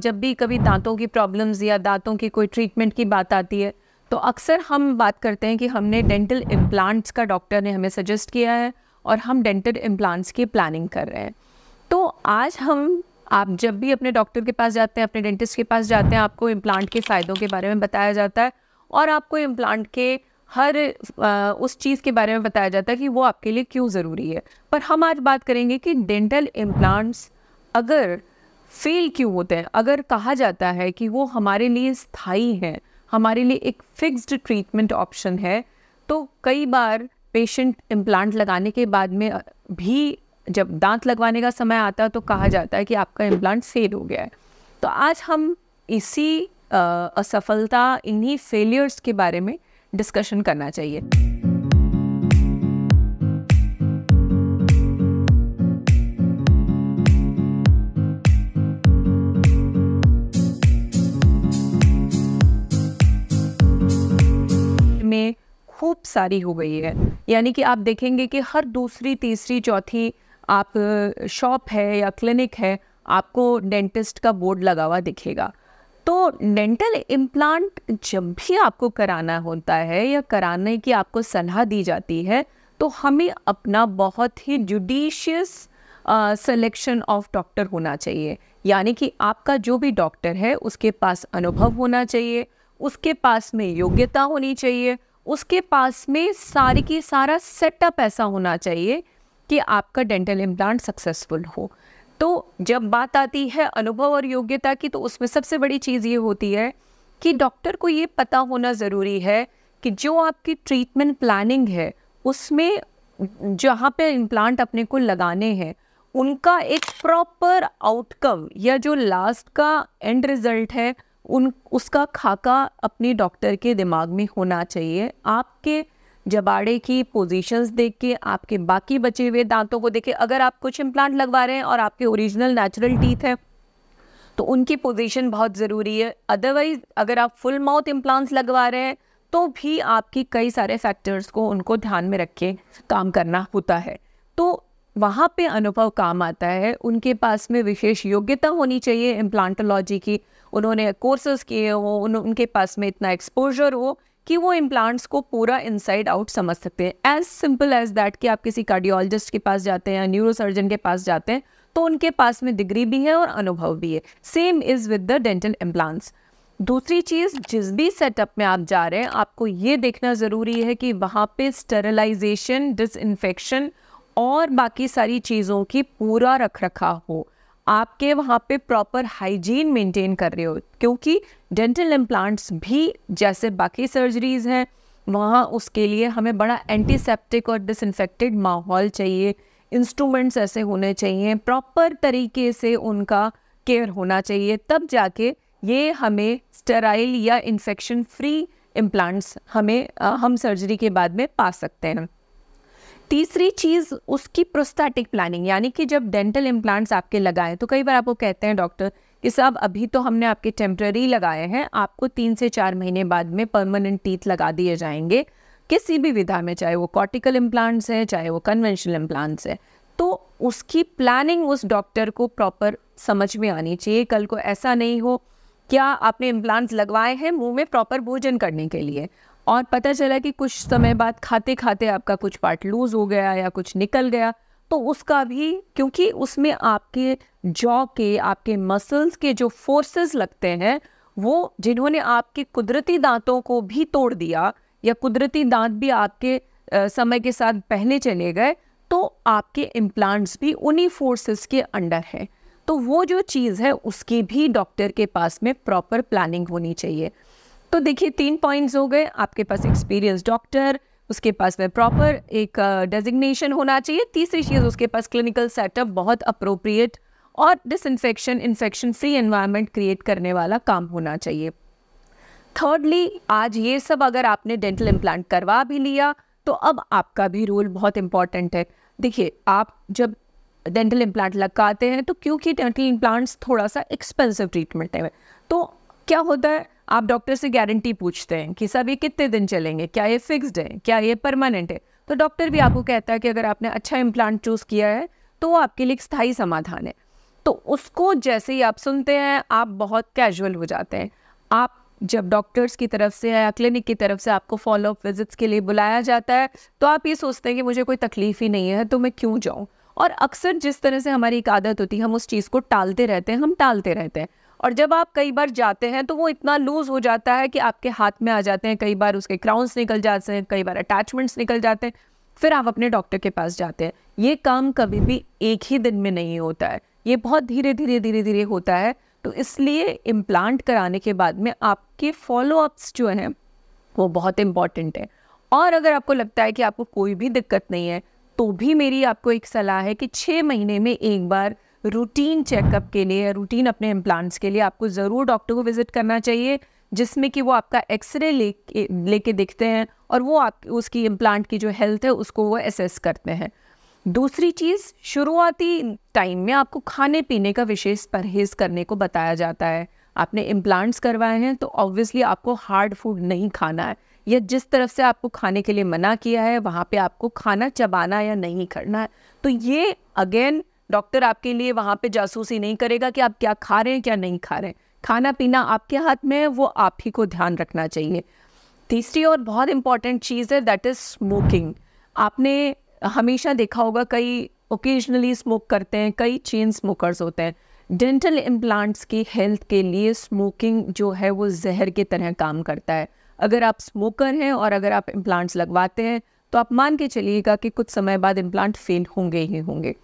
जब भी कभी दांतों की प्रॉब्लम्स या दांतों की कोई ट्रीटमेंट की बात आती है तो अक्सर हम बात करते हैं कि हमने डेंटल इम्प्लांट्स का डॉक्टर ने हमें सजेस्ट किया है और हम डेंटल इम्प्लांट्स की प्लानिंग कर रहे हैं तो आज हम आप जब भी अपने डॉक्टर के पास जाते हैं अपने डेंटिस्ट के पास जाते हैं आपको इम्प्लांट के फ़ायदों के बारे में बताया जाता है और आपको इम्प्लांट के हर आ, उस चीज़ के बारे में बताया जाता है कि वो आपके लिए क्यों ज़रूरी है पर हम आज बात करेंगे कि डेंटल इम्प्लांट्स अगर फेल क्यों होते हैं अगर कहा जाता है कि वो हमारे लिए स्थायी है हमारे लिए एक फिक्स्ड ट्रीटमेंट ऑप्शन है तो कई बार पेशेंट इम्प्लांट लगाने के बाद में भी जब दांत लगवाने का समय आता है तो कहा जाता है कि आपका इम्प्लांट फेल हो गया है तो आज हम इसी असफलता इन्हीं फेलियर्स के बारे में डिस्कशन करना चाहिए खूब सारी हो गई है यानी कि आप देखेंगे कि हर दूसरी तीसरी चौथी आप शॉप है या क्लिनिक है आपको डेंटिस्ट का बोर्ड लगा हुआ दिखेगा तो डेंटल इम्प्लांट जब भी आपको कराना होता है या कराने की आपको सलाह दी जाती है तो हमें अपना बहुत ही जुडिशियस सिलेक्शन ऑफ डॉक्टर होना चाहिए यानी कि आपका जो भी डॉक्टर है उसके पास अनुभव होना चाहिए उसके पास में योग्यता होनी चाहिए उसके पास में सारी की सारा सेटअप ऐसा होना चाहिए कि आपका डेंटल इम्प्लांट सक्सेसफुल हो तो जब बात आती है अनुभव और योग्यता की तो उसमें सबसे बड़ी चीज़ ये होती है कि डॉक्टर को ये पता होना ज़रूरी है कि जो आपकी ट्रीटमेंट प्लानिंग है उसमें जहाँ पे इम्प्लांट अपने को लगाने हैं उनका एक प्रॉपर आउटकम या जो लास्ट का एंड रिजल्ट है उन उसका खाका अपने डॉक्टर के दिमाग में होना चाहिए आपके जबाड़े की पोजीशंस देख के आपके बाकी बचे हुए दांतों को देखे अगर आप कुछ इम्प्लांट लगवा रहे हैं और आपके ओरिजिनल नेचुरल टीथ हैं तो उनकी पोजीशन बहुत ज़रूरी है अदरवाइज अगर आप फुल माउथ इम्प्लांट्स लगवा रहे हैं तो भी आपकी कई सारे फैक्टर्स को उनको ध्यान में रख के काम करना होता है तो वहाँ पे अनुभव काम आता है उनके पास में विशेष योग्यता होनी चाहिए इम्प्लांटोलॉजी की उन्होंने कोर्सेज किए हो उन, उनके पास में इतना एक्सपोजर हो कि वो इम्प्लांट्स को पूरा इनसाइड आउट समझ सकते हैं एज सिंपल एज दैट कि आप किसी कार्डियोलॉजिस्ट के पास जाते हैं या न्यूरोसर्जन के पास जाते हैं तो उनके पास में डिग्री भी है और अनुभव भी है same is with the dental implants दूसरी चीज़ जिस भी सेटअप में आप जा रहे हैं आपको ये देखना ज़रूरी है कि वहाँ पे स्टेरलाइजेशन डिसइंफेक्शन और बाकी सारी चीज़ों की पूरा रख रखा हो आपके वहाँ पे प्रॉपर हाइजीन मेंटेन कर रहे हो क्योंकि डेंटल इम्प्लांट्स भी जैसे बाकी सर्जरीज हैं वहाँ उसके लिए हमें बड़ा एंटीसेप्टिक और डिसइनफेक्टेड माहौल चाहिए इंस्ट्रूमेंट्स ऐसे होने चाहिए प्रॉपर तरीके से उनका केयर होना चाहिए तब जाके ये हमें स्टेराइल या इन्फेक्शन फ्री इम्प्लांट्स हमें हम सर्जरी के बाद में पा सकते हैं तीसरी चीज़ उसकी प्रोस्थेटिक प्लानिंग यानी कि जब डेंटल इम्प्लांट्स आपके लगाएं तो कई बार आपको कहते हैं डॉक्टर कि साहब अभी तो हमने आपके टेम्प्रेरी लगाए हैं आपको तीन से चार महीने बाद में परमानेंट टीथ लगा दिए जाएंगे किसी भी विधा में चाहे वो कॉर्टिकल इम्प्लांट्स हैं चाहे वो कन्वेंशनल इम्प्लांट्स हैं तो उसकी प्लानिंग उस डॉक्टर को प्रॉपर समझ में आनी चाहिए कल को ऐसा नहीं हो क्या आपने इम्प्लांट्स लगवाए हैं मुंह में प्रॉपर भोजन करने के लिए और पता चला कि कुछ समय बाद खाते खाते आपका कुछ पार्ट लूज हो गया या कुछ निकल गया तो उसका भी क्योंकि उसमें आपके जॉ के आपके मसल्स के जो फोर्सेस लगते हैं वो जिन्होंने आपके कुदरती दांतों को भी तोड़ दिया या कुदरती दांत भी आपके आ, समय के साथ पहले चले गए तो आपके इम्प्लांट्स भी उन्हीं फोर्सेस के अंडर हैं तो वो जो चीज़ है उसकी भी डॉक्टर के पास में प्रॉपर प्लानिंग होनी चाहिए तो देखिए तीन पॉइंट्स हो गए आपके पास एक्सपीरियंस डॉक्टर उसके पास वह प्रॉपर एक डेजिग्नेशन होना चाहिए तीसरी चीज़ उसके पास क्लिनिकल सेटअप बहुत अप्रोप्रिएट और disinfection infection free environment create करने वाला काम होना चाहिए थर्डली आज ये सब अगर आपने डेंटल इम्प्लांट करवा भी लिया तो अब आपका भी रोल बहुत इंपॉर्टेंट है देखिए आप जब डेंटल इम्प्लांट लगाते हैं तो क्योंकि डेंटल इम्प्लांट्स थोड़ा सा एक्सपेंसिव ट्रीटमेंट है तो क्या होता है आप डॉक्टर से गारंटी पूछते हैं कि सब ये कितने दिन चलेंगे क्या ये फिक्स्ड है क्या ये परमानेंट है तो डॉक्टर भी आपको कहता है कि अगर आपने अच्छा इम्प्लांट चूज़ किया है तो वो आपके लिए स्थायी समाधान है तो उसको जैसे ही आप सुनते हैं आप बहुत कैजुअल हो जाते हैं आप जब डॉक्टर्स की तरफ से या क्लिनिक की तरफ से आपको फॉलोअप विजिट्स के लिए बुलाया जाता है तो आप ये सोचते हैं कि मुझे कोई तकलीफ़ ही नहीं है तो मैं क्यों जाऊँ और अक्सर जिस तरह से हमारी एक आदत होती है हम उस चीज़ को टालते रहते हैं हम टालते रहते हैं और जब आप कई बार जाते हैं तो वो इतना लूज हो जाता है कि आपके हाथ में आ जाते हैं कई बार उसके क्राउन्स निकल जाते हैं कई बार अटैचमेंट्स निकल जाते हैं फिर आप अपने डॉक्टर के पास जाते हैं ये काम कभी भी एक ही दिन में नहीं होता है ये बहुत धीरे धीरे धीरे धीरे होता है तो इसलिए इम्प्लांट कराने के बाद में आपके फॉलोअप्स जो हैं वो बहुत इम्पॉर्टेंट है और अगर आपको लगता है कि आपको कोई भी दिक्कत नहीं है तो भी मेरी आपको एक सलाह है कि छः महीने में एक बार रूटीन चेकअप के लिए रूटीन अपने इम्प्लांट्स के लिए आपको ज़रूर डॉक्टर को विज़िट करना चाहिए जिसमें कि वो आपका एक्सरे ले लेके देखते हैं और वो आप उसकी इम्प्लांट की जो हेल्थ है उसको वो असेस करते हैं दूसरी चीज़ शुरुआती टाइम में आपको खाने पीने का विशेष परहेज़ करने को बताया जाता है आपने इम्प्लांट्स करवाए हैं तो ऑब्वियसली आपको हार्ड फूड नहीं खाना है या जिस तरफ से आपको खाने के लिए मना किया है वहाँ पे आपको खाना चबाना या नहीं करना है तो ये अगेन डॉक्टर आपके लिए वहाँ पे जासूसी नहीं करेगा कि आप क्या खा रहे हैं क्या नहीं खा रहे हैं खाना पीना आपके हाथ में है वो आप ही को ध्यान रखना चाहिए तीसरी और बहुत इम्पॉर्टेंट चीज़ है दैट इज़ स्मोकिंग आपने हमेशा देखा होगा कई ओकेजनली स्मोक करते हैं कई चेन स्मोकर्स होते हैं डेंटल इम्प्लांट्स की हेल्थ के लिए स्मोकिंग जो है वो जहर की तरह काम करता है अगर आप स्मोकर हैं और अगर आप इम्प्लांट्स लगवाते हैं तो आप मान के चलिएगा कि कुछ समय बाद इम्प्लांट फेल होंगे ही होंगे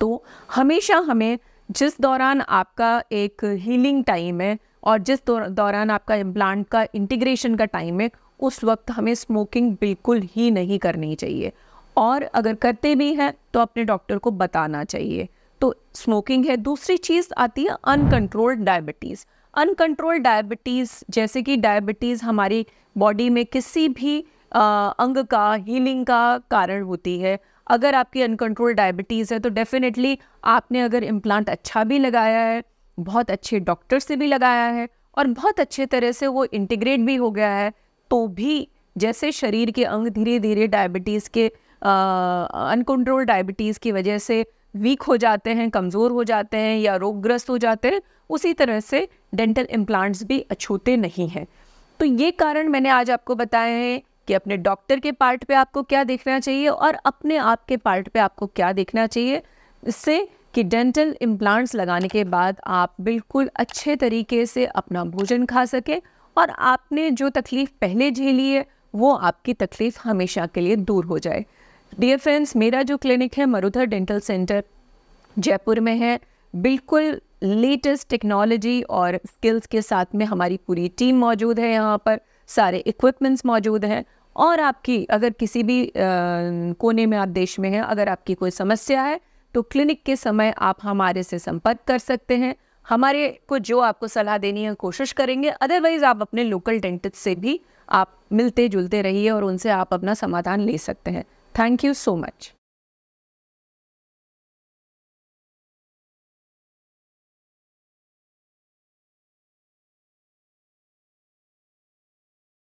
तो हमेशा हमें जिस दौरान आपका एक हीलिंग टाइम है और जिस दौरान आपका इम्प्लांट का इंटीग्रेशन का टाइम है उस वक्त हमें स्मोकिंग बिल्कुल ही नहीं करनी चाहिए और अगर करते भी हैं तो अपने डॉक्टर को बताना चाहिए तो स्मोकिंग है दूसरी चीज़ आती है अनकंट्रोल्ड डायबिटीज़ अनकंट्रोल्ड डायबिटीज़ जैसे कि डायबिटीज़ हमारी बॉडी में किसी भी आ, अंग का हीलिंग का कारण होती है अगर आपकी अनकंट्रोल डायबिटीज़ है तो डेफिनेटली आपने अगर इम्प्लांट अच्छा भी लगाया है बहुत अच्छे डॉक्टर से भी लगाया है और बहुत अच्छे तरह से वो इंटीग्रेट भी हो गया है तो भी जैसे शरीर के अंग धीरे धीरे डायबिटीज़ के अनकंट्रोल डायबिटीज़ की वजह से वीक हो जाते हैं कमज़ोर हो जाते हैं या रोगग्रस्त हो जाते हैं उसी तरह से डेंटल इम्प्लांट्स भी अछूते नहीं हैं तो ये कारण मैंने आज आपको बताए हैं कि अपने डॉक्टर के पार्ट पे आपको क्या देखना चाहिए और अपने आप के पार्ट पे आपको क्या देखना चाहिए इससे कि डेंटल इम्प्लांट्स लगाने के बाद आप बिल्कुल अच्छे तरीके से अपना भोजन खा सकें और आपने जो तकलीफ़ पहले झेली है वो आपकी तकलीफ़ हमेशा के लिए दूर हो जाए डियर फ्रेंड्स मेरा जो क्लिनिक है मरुधर डेंटल सेंटर जयपुर में है बिल्कुल लेटेस्ट टेक्नोलॉजी और स्किल्स के साथ में हमारी पूरी टीम मौजूद है यहाँ पर सारे इक्विपमेंट्स मौजूद हैं और आपकी अगर किसी भी आ, कोने में आप देश में हैं अगर आपकी कोई समस्या है तो क्लिनिक के समय आप हमारे से संपर्क कर सकते हैं हमारे को जो आपको सलाह देनी है कोशिश करेंगे अदरवाइज आप अपने लोकल डेंटिस्ट से भी आप मिलते जुलते रहिए और उनसे आप अपना समाधान ले सकते हैं थैंक यू सो मच